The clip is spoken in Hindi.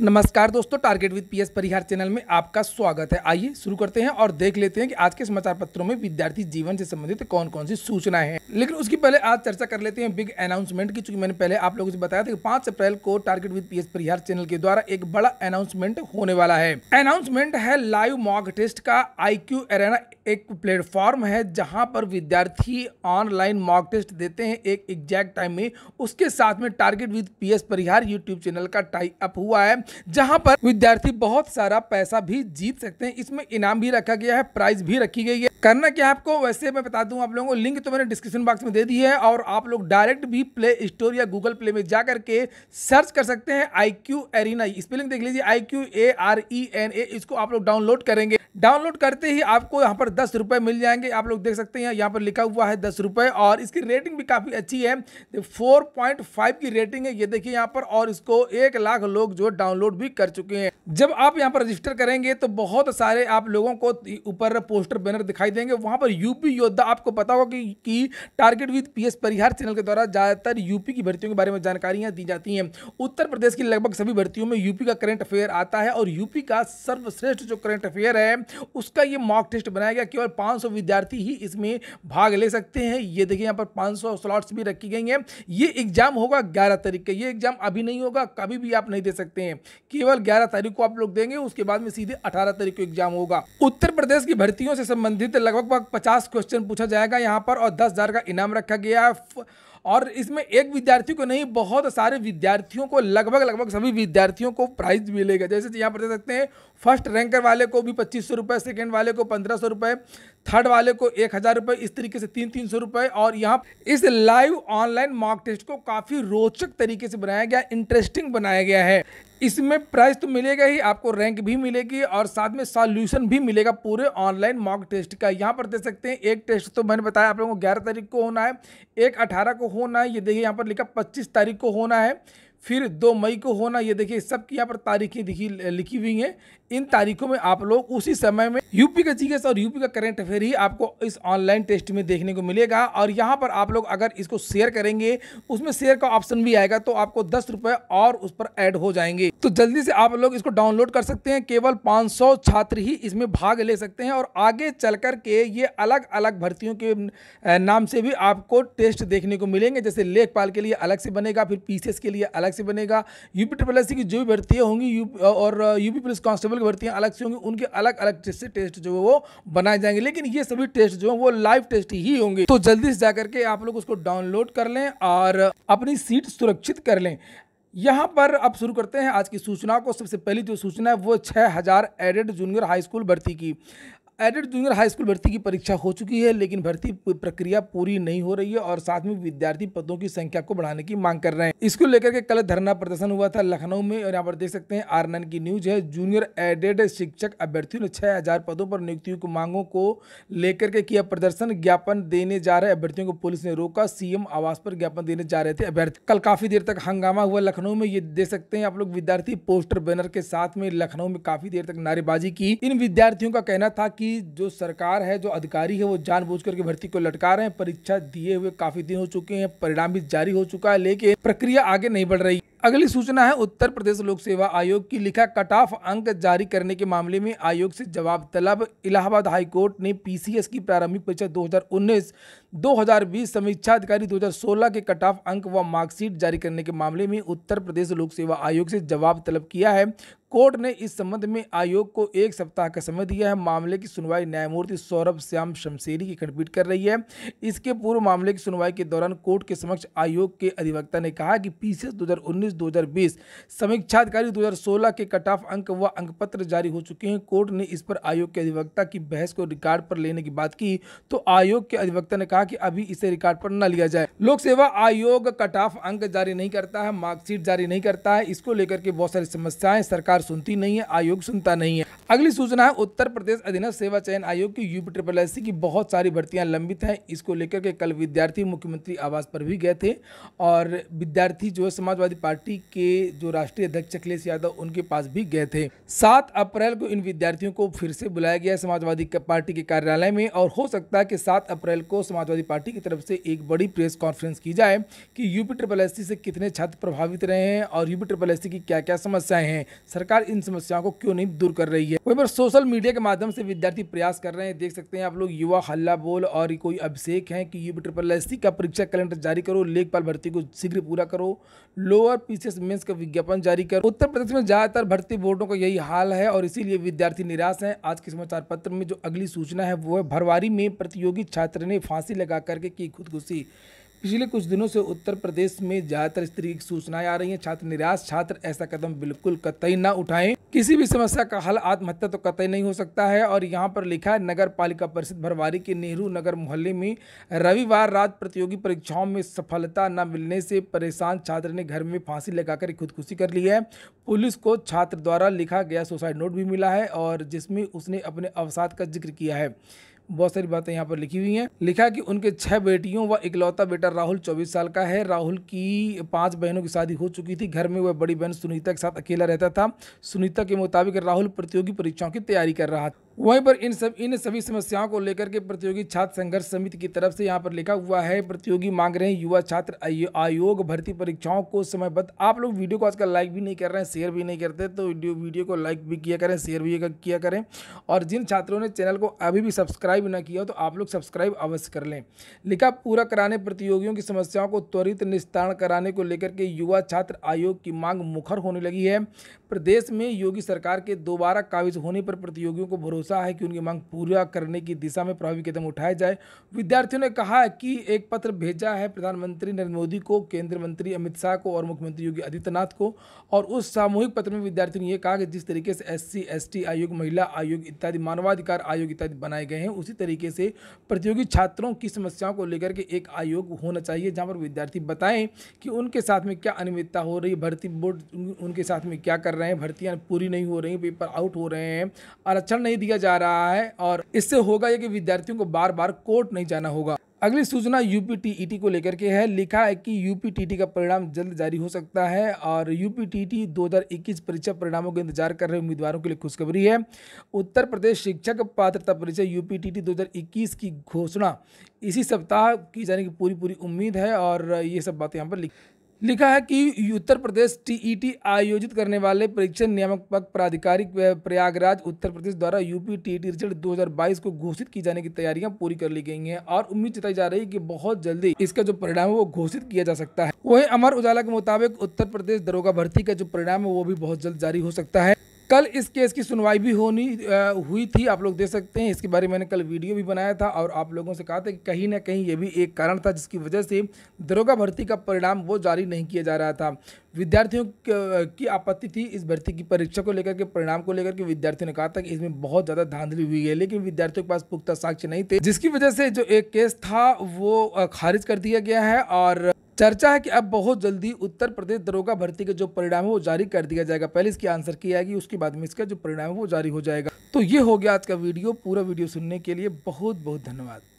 नमस्कार दोस्तों target with PS Parihar channel में आपका स्वागत है आइए शुरू करते हैं और देख लेते हैं कि आज के समाचार पत्रों में विद्यार्थी जीवन से संबंधित कौन कौन सी सूचनाएं हैं लेकिन उसकी पहले आज चर्चा कर लेते हैं बिग अनाउंसमेंट की चूंकि मैंने पहले आप लोगों से बताया था कि पांच अप्रैल को target with P Parihar channel के द्वारा एक बड़ा अनाउंसमेंट होने वाला है अनाउंसमेंट है लाइव मॉक टेस्ट का आई क्यू एक प्लेटफॉर्म है जहां पर विद्यार्थी ऑनलाइन मॉक टेस्ट देते हैं एक एग्जैक्ट टाइम में उसके साथ में target with PS Parihar YouTube channel का टाई अप हुआ है जहां पर विद्यार्थी बहुत सारा पैसा भी जीत सकते हैं इसमें इनाम भी रखा गया है प्राइज भी रखी गई है करना क्या आपको वैसे मैं बता दूं आप लोगों को लिंक तो मैंने डिस्क्रिप्शन बॉक्स में दे दी है और आप लोग डायरेक्ट भी प्ले स्टोर या गूगल प्ले में जा करके सर्च कर सकते हैं आई क्यू एरिना स्पेलिंग देख लीजिए I Q A R E N A इसको आप लोग डाउनलोड करेंगे डाउनलोड करते ही आपको यहाँ पर दस रुपए मिल जाएंगे आप लोग देख सकते हैं यहाँ पर लिखा हुआ है दस रुपए और इसकी रेटिंग भी काफ़ी अच्छी है फोर पॉइंट फाइव की रेटिंग है ये देखिए यहाँ पर और इसको एक लाख लोग जो डाउनलोड डाउनलोड भी कर चुके हैं जब आप यहाँ पर रजिस्टर करेंगे तो बहुत सारे आप लोगों को ऊपर पोस्टर बैनर दिखाई देंगे वहाँ पर यूपी योद्धा आपको पता होगा कि, कि target with PS Parihar channel के द्वारा ज़्यादातर यूपी की भर्तियों के बारे में जानकारियाँ दी जाती हैं उत्तर प्रदेश की लगभग सभी भर्तियों में यूपी का करंट अफेयर आता है और यूपी का सर्वश्रेष्ठ जो करंट अफेयर है उसका ये मॉक टेस्ट बनाया गया केवल पाँच विद्यार्थी ही इसमें भाग ले सकते हैं ये देखिए यहाँ पर पाँच स्लॉट्स भी रखी गई हैं ये एग्जाम होगा ग्यारह तारीख का ये एग्जाम अभी नहीं होगा कभी भी आप नहीं दे सकते हैं केवल 11 तारीख को आप लोग देंगे उसके बाद में सीधे 18 तारीख को एग्जाम होगा उत्तर प्रदेश की भर्तियों से संबंधित लगभग 50 क्वेश्चन पूछा जाएगा यहाँ पर और दस का इनाम रखा गया है और इसमें एक विद्यार्थी को नहीं बहुत सारे विद्यार्थियों को लगभग लगभग सभी विद्यार्थियों को प्राइज मिलेगा जैसे यहाँ पर देख सकते हैं फर्स्ट रैंकर वाले को भी पच्चीस सौ रुपये सेकेंड वाले को पंद्रह सौ रुपये थर्ड वाले को एक हज़ार रुपये इस तरीके से तीन तीन सौ रुपये और यहाँ इस लाइव ऑनलाइन मॉक टेस्ट को काफ़ी रोचक तरीके से बनाया गया इंटरेस्टिंग बनाया गया है इसमें प्राइस तो मिलेगा ही आपको रैंक भी मिलेगी और साथ में सॉल्यूशन भी मिलेगा पूरे ऑनलाइन मॉक टेस्ट का यहाँ पर दे सकते हैं एक टेस्ट तो मैंने बताया आप लोगों को ग्यारह तारीख को होना है एक अठारह को होना है ये देखिए यहाँ पर लिखा पच्चीस तारीख को होना है फिर दो मई को होना ये देखिए सबकी यहाँ पर तारीखें दिखी लिखी हुई हैं इन तारीखों में आप लोग उसी समय में यूपी का जीएस और यूपी का करंट अफेयर ही आपको इस ऑनलाइन टेस्ट में देखने को मिलेगा और यहाँ पर आप लोग अगर इसको शेयर करेंगे उसमें शेयर का ऑप्शन भी आएगा तो आपको दस रुपए और उस पर ऐड हो जाएंगे तो जल्दी से आप लोग इसको डाउनलोड कर सकते हैं केवल पाँच छात्र ही इसमें भाग ले सकते हैं और आगे चल के ये अलग अलग भर्तियों के नाम से भी आपको टेस्ट देखने को मिलेंगे जैसे लेखपाल के लिए अलग से बनेगा फिर पीसीएस के लिए अलग से बनेगा यूपी ट्रिपल की जो भी भर्तियाँ होंगी और यूपी पुलिस कांस्टेबल कांस्टेबल की भर्तियाँ अलग से होंगी उनके अलग अलग से टेस्ट जो है वो बनाए जाएंगे लेकिन ये सभी टेस्ट जो है वो लाइव टेस्ट ही होंगे तो जल्दी से जाकर के आप लोग उसको डाउनलोड कर लें और अपनी सीट सुरक्षित कर लें यहाँ पर अब शुरू करते हैं आज की सूचना को सबसे पहली जो सूचना है वो छः हज़ार एडेड जूनियर हाई स्कूल भर्ती की एडेड जूनियर हाई स्कूल भर्ती की परीक्षा हो चुकी है लेकिन भर्ती प्रक्रिया पूरी नहीं हो रही है और साथ में विद्यार्थी पदों की संख्या को बढ़ाने की मांग कर रहे हैं इसको लेकर के कल धरना प्रदर्शन हुआ था लखनऊ में और यहाँ पर देख सकते हैं आर की न्यूज है जूनियर एडेड शिक्षक अभ्यर्थियों ने छह हजार पदों पर नियुक्तियों की मांगों को लेकर के किया प्रदर्शन ज्ञापन देने जा रहे अभ्यर्थियों को पुलिस ने रोका सीएम आवास पर ज्ञापन देने जा रहे थे अभ्यर्थी कल काफी देर तक हंगामा हुआ लखनऊ में ये देख सकते हैं आप लोग विद्यार्थी पोस्टर बैनर के साथ में लखनऊ में काफी देर तक नारेबाजी की इन विद्यार्थियों का कहना था की कि जो सरकार है जो अधिकारी है वो जानबूझ करके भर्ती को लटका रहे हैं परीक्षा दिए हुए काफ़ी दिन हो चुके हैं परिणाम भी जारी हो चुका है लेकिन प्रक्रिया आगे नहीं बढ़ रही अगली सूचना है उत्तर प्रदेश लोक सेवा आयोग की लिखा कट ऑफ अंक जारी करने के मामले में आयोग से जवाब तलब इलाहाबाद हाईकोर्ट ने पीसीएस की प्रारंभिक परीक्षा 2019 2020 समीक्षा अधिकारी 2016 के कट ऑफ अंक व मार्कशीट जारी करने के मामले में उत्तर प्रदेश लोक सेवा आयोग से जवाब तलब किया है कोर्ट ने इस संबंध में आयोग को एक सप्ताह का समय दिया है मामले की सुनवाई न्यायमूर्ति सौरभ श्याम शमशेरी की खंडपीठ कर रही है इसके पूर्व मामले की सुनवाई के दौरान कोर्ट के समक्ष आयोग के अधिवक्ता ने कहा कि पीसीएस दो 2020 समीक्षा अधिकारी 2016 के कट ऑफ अंक व अंक पत्र जारी हो चुके हैं कोर्ट ने इस पर आयोग के अधिवक्ता की बहस को रिकॉर्ड पर लेने की बात की तो आयोग के अधिवक्ता ने कहा कि अभी इसे रिकॉर्ड पर न लिया जाए लोक सेवा आयोग कट ऑफ अंक जारी नहीं करता है मार्कशीट जारी नहीं करता है इसको लेकर के बहुत सारी समस्याएं सरकार सुनती नहीं है आयोग सुनता नहीं है अगली सूचना है उत्तर प्रदेश अधीन सेवा चयन आयोग की यूपी ट्रिपल एस की बहुत सारी भर्तियां लंबित हैं इसको लेकर के कल विद्यार्थी मुख्यमंत्री आवास पर भी गए थे और विद्यार्थी जो है समाजवादी पार्टी पार्टी के जो राष्ट्रीय अध्यक्ष अखिलेश यादव उनके पास भी गए थे सात अप्रैल को इन विद्यार्थियों को फिर से बुलाया गया समाजवादी पार्टी के कार्यालय में और हो सकता है कि सात अप्रैल को समाजवादी पार्टी की तरफ से एक बड़ी प्रेस कॉन्फ्रेंस की जाए कि यूपी ट्रिपल एस से कितने छात्र प्रभावित रहे हैं और यूपी ट्रिपल एस की क्या क्या समस्याएं हैं सरकार इन समस्याओं को क्यों नहीं दूर कर रही है वहीं पर सोशल मीडिया के माध्यम से विद्यार्थी प्रयास कर रहे हैं देख सकते हैं आप लोग युवा हल्ला बोल और कोई अभिषेक है कि यूपी ट्रिपल एस का परीक्षा कैलेंडर जारी करो लेखपाल भर्ती को शीघ्र पूरा करो लोअर पीसीएस मेंस का विज्ञापन जारी कर उत्तर प्रदेश में ज्यादातर भर्ती बोर्डों का यही हाल है और इसीलिए विद्यार्थी निराश हैं आज के समाचार पत्र में जो अगली सूचना है वो है भरवारी में प्रतियोगी छात्र ने फांसी लगा करके की खुदकुशी पिछले कुछ दिनों से उत्तर प्रदेश में ज्यादातर इस तरीके की सूचनाएं आ रही हैं छात्र निराश छात्र ऐसा कदम बिल्कुल कतई ना उठाएं किसी भी समस्या का हल आत्महत्या तो कतई नहीं हो सकता है और यहाँ पर लिखा है नगर पालिका परिषद भरवारी के नेहरू नगर मोहल्ले में रविवार रात प्रतियोगी परीक्षाओं में सफलता न मिलने से परेशान छात्र ने घर में फांसी लगाकर खुदकुशी कर ली है पुलिस को छात्र द्वारा लिखा गया सुसाइड नोट भी मिला है और जिसमें उसने अपने अवसाद का जिक्र किया है बहुत सारी बातें यहाँ पर लिखी हुई हैं लिखा कि उनके छह बेटियों व इकलौता बेटा राहुल चौबीस साल का है राहुल की पांच बहनों की शादी हो चुकी थी घर में वह बड़ी बहन सुनीता के साथ अकेला रहता था सुनीता के मुताबिक राहुल प्रतियोगी परीक्षाओं की तैयारी कर रहा था वहीं पर इन सब इन सभी समस्याओं को लेकर के प्रतियोगी छात्र संघर्ष समिति की तरफ से यहाँ पर लिखा हुआ है प्रतियोगी मांग रहे हैं युवा छात्र आयोग भर्ती परीक्षाओं को समयबद्ध आप लोग वीडियो को आजकल लाइक भी नहीं कर रहे हैं शेयर भी नहीं करते तो वीडियो वीडियो को लाइक भी किया करें शेयर भी किया करें और जिन छात्रों ने चैनल को अभी भी सब्सक्राइब ना किया हो तो आप लोग सब्सक्राइब अवश्य कर लें लिखा पूरा कराने प्रतियोगियों की समस्याओं को त्वरित निस्तारण कराने को लेकर के युवा छात्र आयोग की मांग मुखर होने लगी है प्रदेश में योगी सरकार के दोबारा काबिज होने पर प्रतियोगियों को भरोसा भरोसा है कि उनकी मांग पूरा करने की दिशा में प्रभावी कदम उठाए जाए विद्यार्थियों ने कहा कि एक पत्र भेजा है प्रधानमंत्री नरेंद्र मोदी को केंद्रीय मंत्री अमित शाह को और मुख्यमंत्री योगी आदित्यनाथ को और उस सामूहिक पत्र में विद्यार्थियों ने यह कहा कि जिस तरीके से एस सी आयोग महिला आयोग इत्यादि मानवाधिकार आयोग इत्यादि बनाए गए हैं उसी तरीके से प्रतियोगी छात्रों की समस्याओं को लेकर के एक आयोग होना चाहिए जहाँ पर विद्यार्थी बताएं कि उनके साथ में क्या अनियमितता हो रही भर्ती बोर्ड उनके साथ में क्या कर रहे हैं भर्तियाँ पूरी नहीं हो रही पेपर आउट हो रहे हैं आरक्षण नहीं दिया किया जा रहा है और इससे होगा ये कि विद्यार्थियों को बार बार कोर्ट नहीं जाना होगा अगली सूचना यूपीटीईटी e को लेकर के है लिखा है कि यूपीटीईटी e का परिणाम जल्द जारी हो सकता है और यूपीटीईटी e 2021 परीक्षा परिणामों का इंतजार कर रहे उम्मीदवारों के लिए खुशखबरी है उत्तर प्रदेश शिक्षक पात्रता परीक्षा यूपीटीईटी 2021 की घोषणा इसी सप्ताह की जाने की पूरी पूरी उम्मीद है और ये सब बातें यहाँ पर लिखी लिखा है कि उत्तर प्रदेश टीईटी आयोजित करने वाले परीक्षण नियामक पक प्राधिकारी प्रयागराज उत्तर प्रदेश द्वारा यूपी टीईटी रिजल्ट 2022 को घोषित की जाने की तैयारियां पूरी कर ली गई हैं और उम्मीद जताई जा रही है कि बहुत जल्दी इसका जो परिणाम है वो घोषित किया जा सकता है वहीं अमर उजाला के मुताबिक उत्तर प्रदेश दरोगा भर्ती का जो परिणाम है वो भी बहुत जल्द जारी हो सकता है कल इस केस की सुनवाई भी होनी हुई थी आप लोग देख सकते हैं इसके बारे में मैंने कल वीडियो भी बनाया था और आप लोगों से कहा था कि कहीं ना कहीं ये भी एक कारण था जिसकी वजह से दरोगा भर्ती का परिणाम वो जारी नहीं किया जा रहा था विद्यार्थियों की आपत्ति थी इस भर्ती की परीक्षा को लेकर के परिणाम को लेकर के विद्यार्थियों ने कहा था कि इसमें बहुत ज़्यादा धांधली हुई है लेकिन विद्यार्थियों के पास पुख्ता साक्ष्य नहीं थे जिसकी वजह से जो एक केस था वो खारिज कर दिया गया है और चर्चा है कि अब बहुत जल्दी उत्तर प्रदेश दरोगा भर्ती के जो परिणाम है वो जारी कर दिया जाएगा पहले इसकी आंसर की आएगी उसके बाद में इसका जो परिणाम है वो जारी हो जाएगा तो ये हो गया आज का वीडियो पूरा वीडियो सुनने के लिए बहुत बहुत धन्यवाद